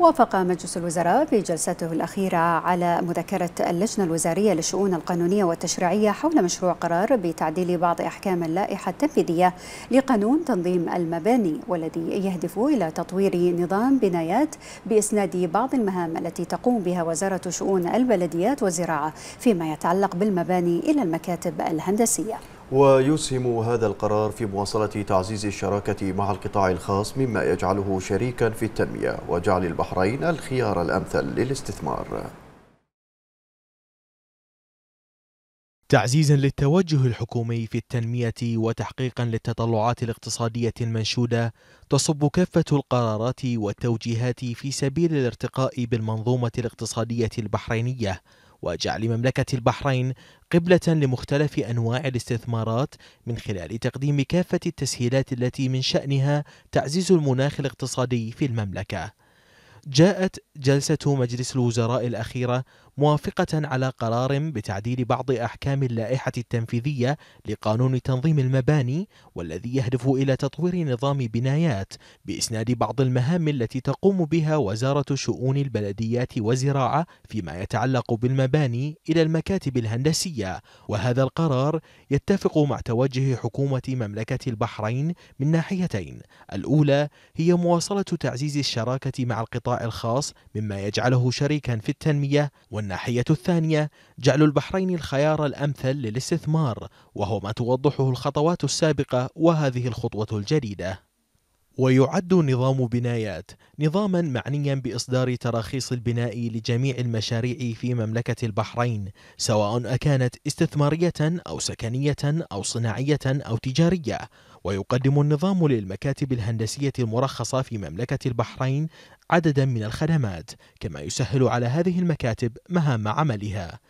وافق مجلس الوزراء في جلسته الأخيرة على مذكرة اللجنة الوزارية للشؤون القانونية والتشريعية حول مشروع قرار بتعديل بعض أحكام اللائحة التنفيذية لقانون تنظيم المباني والذي يهدف إلى تطوير نظام بنايات بإسناد بعض المهام التي تقوم بها وزارة شؤون البلديات والزراعة فيما يتعلق بالمباني إلى المكاتب الهندسية ويسهم هذا القرار في مواصلة تعزيز الشراكة مع القطاع الخاص مما يجعله شريكا في التنمية وجعل البحرين الخيار الأمثل للاستثمار تعزيزا للتوجه الحكومي في التنمية وتحقيقا للتطلعات الاقتصادية المنشودة تصب كافة القرارات والتوجيهات في سبيل الارتقاء بالمنظومة الاقتصادية البحرينية وجعل مملكة البحرين قبلة لمختلف أنواع الاستثمارات من خلال تقديم كافة التسهيلات التي من شأنها تعزيز المناخ الاقتصادي في المملكة جاءت جلسة مجلس الوزراء الأخيرة موافقة على قرار بتعديل بعض أحكام اللائحة التنفيذية لقانون تنظيم المباني والذي يهدف إلى تطوير نظام بنايات بإسناد بعض المهام التي تقوم بها وزارة شؤون البلديات والزراعة فيما يتعلق بالمباني إلى المكاتب الهندسية وهذا القرار يتفق مع توجه حكومة مملكة البحرين من ناحيتين الأولى هي مواصلة تعزيز الشراكة مع القطاع الخاص مما يجعله شريكا في التنمية والناحية الثانية جعل البحرين الخيار الأمثل للاستثمار وهو ما توضحه الخطوات السابقة وهذه الخطوة الجديدة ويعد نظام بنايات نظاما معنيا باصدار تراخيص البناء لجميع المشاريع في مملكه البحرين سواء اكانت استثماريه او سكنيه او صناعيه او تجاريه ويقدم النظام للمكاتب الهندسيه المرخصه في مملكه البحرين عددا من الخدمات كما يسهل على هذه المكاتب مهام عملها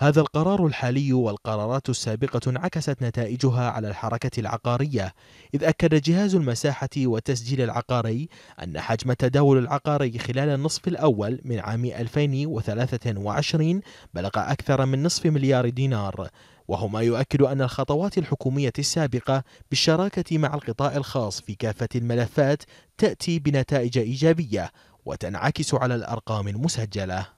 هذا القرار الحالي والقرارات السابقة انعكست نتائجها على الحركة العقارية إذ أكد جهاز المساحة والتسجيل العقاري أن حجم التداول العقاري خلال النصف الأول من عام 2023 بلغ أكثر من نصف مليار دينار وهو ما يؤكد أن الخطوات الحكومية السابقة بالشراكة مع القطاع الخاص في كافة الملفات تأتي بنتائج إيجابية وتنعكس على الأرقام المسجلة